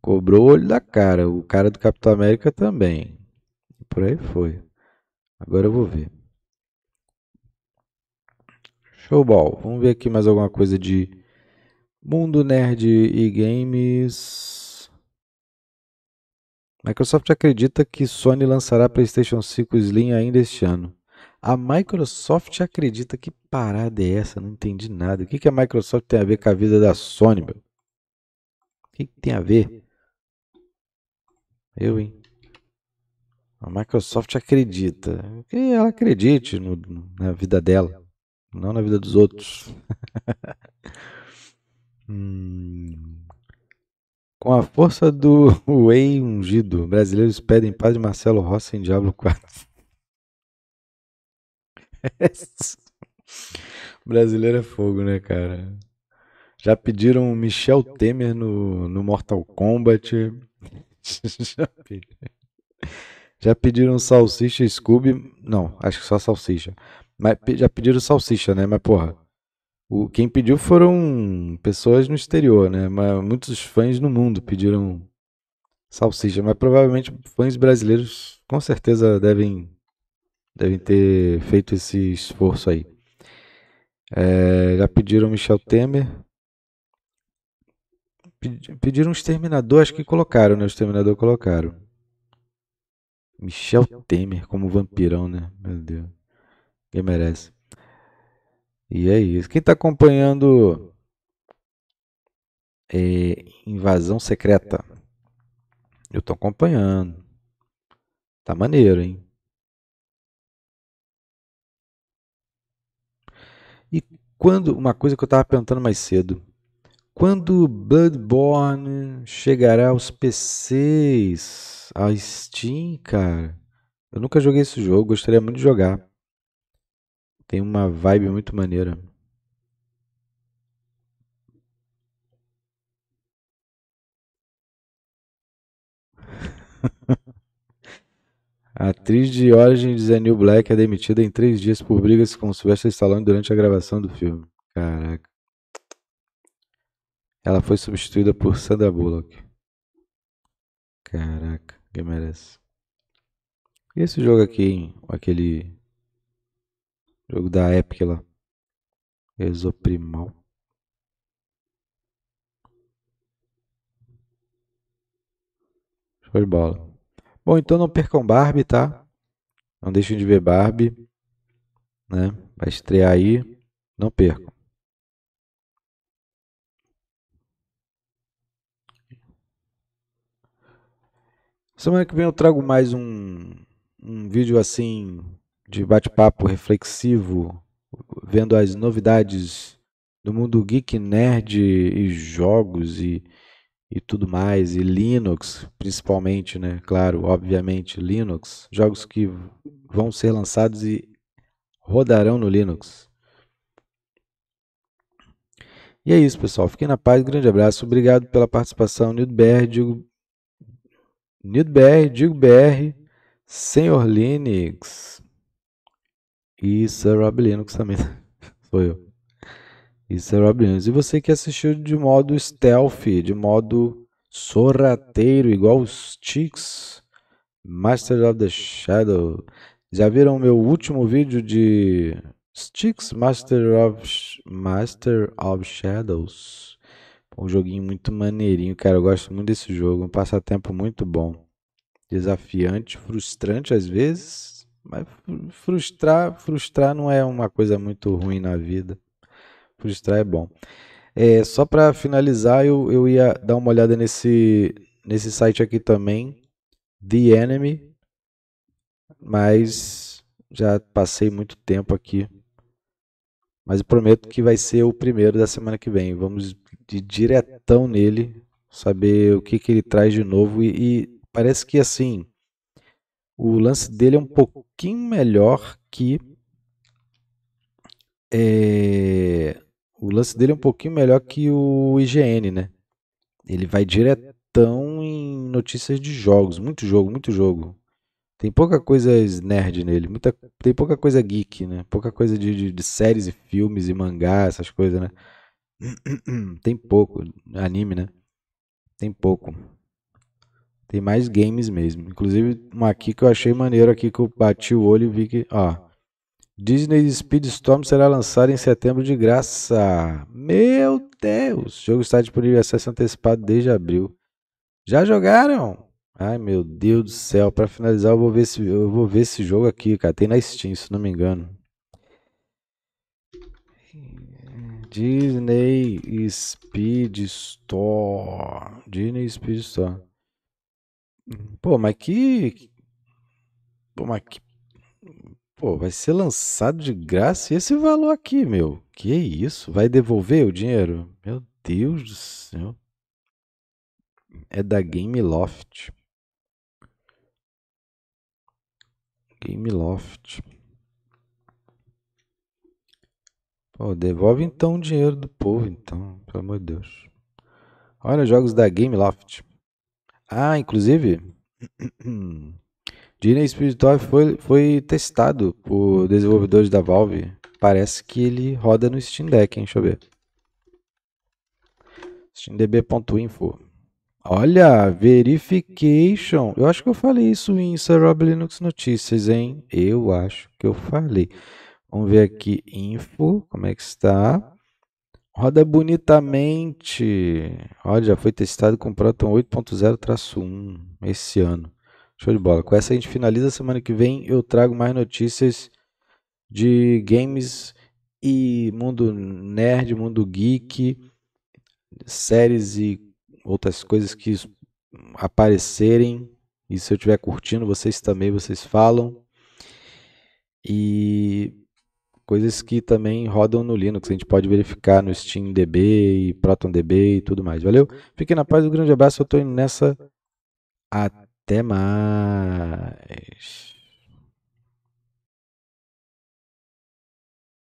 cobrou o olho da cara. O cara do Capitão América também. Por aí foi. Agora eu vou ver. Showball. Vamos ver aqui mais alguma coisa de Mundo Nerd e Games. Microsoft acredita que Sony lançará PlayStation 5 Slim ainda este ano. A Microsoft acredita que parada é essa? Não entendi nada. O que, que a Microsoft tem a ver com a vida da Sony, meu? O que, que tem a ver? Eu, hein? A Microsoft acredita. Que ela acredite no, na vida dela, não na vida dos outros. Hum. Com a força do Whey ungido, brasileiros pedem paz de Marcelo Rossi em Diablo 4. Brasileiro é fogo, né, cara? Já pediram Michel Temer no, no Mortal Kombat. Já pediram. Já pediram salsicha Scooby. Não, acho que só salsicha. Mas já pediram salsicha, né? Mas, porra, o, quem pediu foram pessoas no exterior, né? Mas muitos fãs no mundo pediram salsicha, mas provavelmente fãs brasileiros com certeza devem, devem ter feito esse esforço aí. É, já pediram Michel Temer. Pediram um exterminador, acho que colocaram, né? O exterminador colocaram. Michel Temer como vampirão, né? Meu Deus. Quem merece? E é isso. Quem está acompanhando é, Invasão Secreta? Eu estou acompanhando. Tá maneiro, hein? E quando. Uma coisa que eu estava perguntando mais cedo. Quando Bloodborne chegará aos PCs? A Steam, cara. Eu nunca joguei esse jogo, gostaria muito de jogar. Tem uma vibe muito maneira. A atriz de origem de New Black é demitida em três dias por brigas com Sylvester Stallone durante a gravação do filme. Caraca. Ela foi substituída por Sandra Bullock. Caraca, quem merece. E esse jogo aqui, hein? Aquele Jogo da Epic lá. Exoprimal. Show de bola. Bom, então não percam Barbie, tá? Não deixem de ver Barbie. Né? Vai estrear aí. Não percam. Semana que vem eu trago mais um, um vídeo assim de bate-papo reflexivo, vendo as novidades do mundo geek, nerd e jogos e, e tudo mais, e Linux, principalmente, né? Claro, obviamente, Linux, jogos que vão ser lançados e rodarão no Linux. E é isso, pessoal. Fiquem na paz. Grande abraço. Obrigado pela participação. Nildo digo. Nildo digo BR, Senhor Linux. E Sir Rob Linux também. Sou eu. E Sir Rob Linux. E você que assistiu de modo stealth, de modo sorrateiro, igual os Chicks. Master of the Shadow. Já viram meu último vídeo de Sticks Master of Master of Shadows? Um joguinho muito maneirinho, cara. Eu gosto muito desse jogo. É um passatempo muito bom. Desafiante, frustrante às vezes, mas frustrar, frustrar não é uma coisa muito ruim na vida. Frustrar é bom. É, só para finalizar, eu, eu ia dar uma olhada nesse, nesse site aqui também, The Enemy, mas já passei muito tempo aqui. Mas prometo que vai ser o primeiro da semana que vem. Vamos de diretão nele, saber o que, que ele traz de novo. E, e parece que assim, o lance dele é um pouquinho melhor que. É, o lance dele é um pouquinho melhor que o IGN, né? Ele vai diretão em notícias de jogos. Muito jogo, muito jogo. Tem pouca coisa nerd nele. Muita, tem pouca coisa geek, né? Pouca coisa de, de, de séries e filmes e mangá, essas coisas, né? Tem pouco. Anime, né? Tem pouco. Tem mais games mesmo. Inclusive, uma aqui que eu achei maneiro aqui, que eu bati o olho e vi que. Ó. Disney Speedstorm será lançado em setembro de graça. Meu Deus! O jogo está disponível em acesso antecipado desde abril. Já jogaram? Ai, meu Deus do céu. Para finalizar, eu vou, ver esse, eu vou ver esse jogo aqui, cara. Tem na Steam, se não me engano. Disney Speedstorm. Disney Speedstorm. Pô, mas que. Pô, mas que. Pô, vai ser lançado de graça esse valor aqui, meu. Que isso? Vai devolver o dinheiro? Meu Deus do céu. É da Game Loft. Game Loft. Pô, devolve então o dinheiro do povo, então, pelo amor de Deus. Olha, jogos da Game Loft. Ah, inclusive, Disney Spiritual foi, foi testado por desenvolvedores da Valve. Parece que ele roda no Steam Deck, hein? Deixa eu ver. SteamDB.info. Olha, verification. Eu acho que eu falei isso em Serob Linux Notícias, hein? Eu acho que eu falei. Vamos ver aqui, info, como é que está. Roda bonitamente. Olha, já foi testado com Proton 8.0-1 esse ano. Show de bola. Com essa a gente finaliza. Semana que vem eu trago mais notícias de games e mundo nerd, mundo geek, séries e outras coisas que aparecerem. E se eu estiver curtindo, vocês também, vocês falam. E coisas que também rodam no Linux. A gente pode verificar no SteamDB e ProtonDB e tudo mais. Valeu? Fiquem na paz, um grande abraço. Eu estou indo nessa. Até mais.